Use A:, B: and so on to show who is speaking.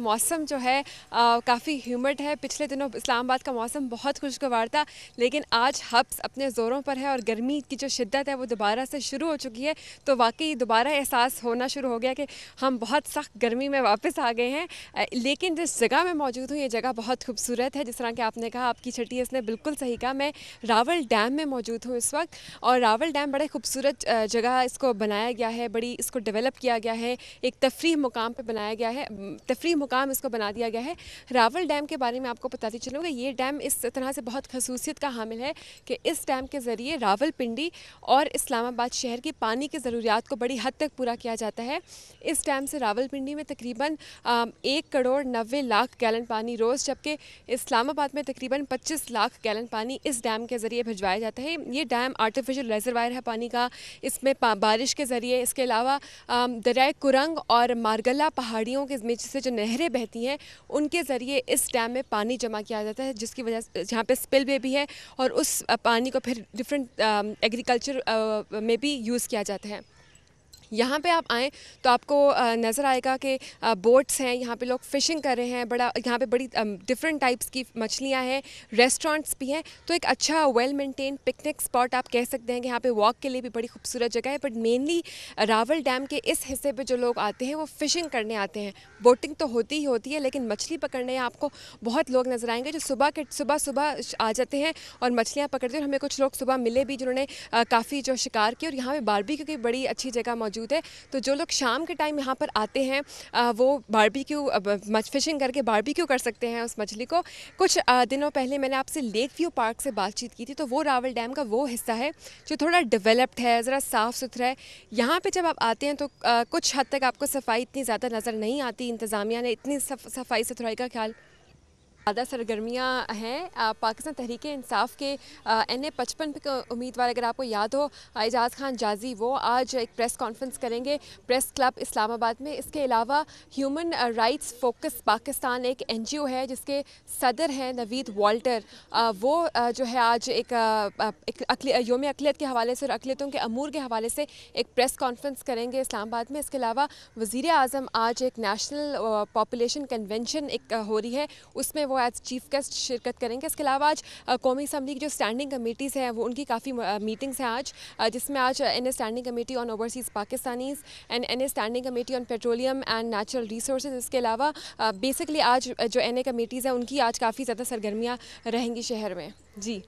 A: मौसम जो है काफ़ी ह्यूमिड है पिछले दिनों इस्लामाबाद का मौसम बहुत खुशगवार था लेकिन आज हब्स अपने ज़ोरों पर है और गर्मी की जो शिद्दत है वो दोबारा से शुरू हो चुकी है तो वाकई दोबारा एहसास होना शुरू हो गया कि हम बहुत सख्त गर्मी में वापस आ गए हैं लेकिन जिस जगह में मौजूद हूँ ये जगह बहुत खूबसूरत है जिस तरह कि आपने कहा आपकी छठी इसने बिल्कुल सही कहा मैं रावल डैम में मौजूद हूँ इस वक्त और रावल डैम बड़े खूबसूरत जगह इसको बनाया गया है बड़ी इसको डेवलप किया गया है एक तफरी मुकाम पर बनाया गया है तफरी मुकाम इसको बना दिया गया है रावल डैम के बारे में आपको बताते तो चलूँगा ये डैम इस तरह से बहुत खसूसियत का हामिल है कि इस डैम के ज़रिए रावल पिंडी और इस्लामाबाद शहर की पानी की ज़रूरियात को बड़ी हद तक पूरा किया जाता है इस डैम से रावल पिंडी में तकरीबन एक करोड़ नबे लाख गैलन पानी रोज़ जबकि इस्लामाबाद में तकरीबन पच्चीस लाख गैलन पानी इस डैम के ज़रिए भिजवाया जाता है ये डैम आर्टिफिशल रेजरवायर है पानी का इसमें बारिश के ज़रिए इसके अलावा दरिया कुरंग और मारगला पहाड़ियों के बीच से जो नहर नहरें बहती हैं उनके ज़रिए इस डैम में पानी जमा किया जाता है जिसकी वजह से जहाँ पे स्पिल वे भी है और उस पानी को फिर डिफरेंट एग्रीकल्चर में भी यूज़ किया जाता है यहाँ पे आप आएँ तो आपको नज़र आएगा कि बोट्स हैं यहाँ पे लोग फ़िशिंग कर रहे हैं बड़ा यहाँ पे बड़ी डिफरेंट टाइप्स की मछलियाँ हैं रेस्टोरेंट्स भी हैं तो एक अच्छा वेल मेंटेन पिकनिक स्पॉट आप कह सकते हैं कि यहाँ पे वॉक के लिए भी बड़ी खूबसूरत जगह है बट मेनली रावल डैम के इस हिस्से पर जो लोग आते हैं वो फ़िशिंग करने आते हैं बोटिंग तो होती ही होती है लेकिन मछली पकड़ने आपको बहुत लोग नज़र आएंगे जो सुबह के सुबह सुबह आ जाते हैं और मछलियाँ पकड़ते हैं और हमें कुछ लोग सुबह मिले भी जिन्होंने काफ़ी जो शिकार किया और यहाँ पर बारबी की बड़ी अच्छी जगह मौजूद मौजूद है तो जो लोग शाम के टाइम यहाँ पर आते हैं वो बारबी क्यू फिशिंग करके बारबेक्यू कर सकते हैं उस मछली को कुछ दिनों पहले मैंने आपसे लेक व्यू पार्क से बातचीत की थी तो वो रावल डैम का वो हिस्सा है जो थोड़ा डेवलप्ड है ज़रा साफ़ सुथरा है यहाँ पर जब आप आते हैं तो कुछ हद तक आपको सफाई इतनी ज़्यादा नज़र नहीं आती इंतज़ामिया ने इतनी सफ़ाई सुथराई का ख्याल ज़्यादा सरगर्मियाँ हैं पाकिस्तान तहरीक इंसाफ के एन ए पचपन उम्मीदवार अगर आपको याद हो एजाज़ खान जाजी वो आज एक प्रेस कॉन्फ्रेंस करेंगे प्रेस क्लब इस्लामाबाद में इसके अलावा ह्यूमन राइट्स फोकस पाकिस्तान एक एन जी ओ है जिसके सदर हैं नवीद वाल्टर वो जो है आज एक, एक एक योम अकलीत के हवाले से और अकलीतों के अमूर के हवाले से एक प्रेस कॉन्फ्रेंस करेंगे इस्लामाबाद में इसके अलावा वज़ी अजम आज एक नेशनल पॉपुलेशन कन्वेंशन एक हो रही है उसमें वो एज चीफ गेस्ट शिरकत करेंगे इसके अलावा आज कौमी असम्बली की जो स्टैंडिंग कमेटीज़ हैं वो उनकी काफ़ी मीटिंग्स हैं आज जिसमें आज N standing committee on overseas Pakistanis and N standing committee on petroleum and natural resource इसके अलावा बेसिकली आज जो एन कमेटीज़ हैं उनकी आज काफ़ी ज़्यादा सरगर्मियाँ रहेंगी शहर में जी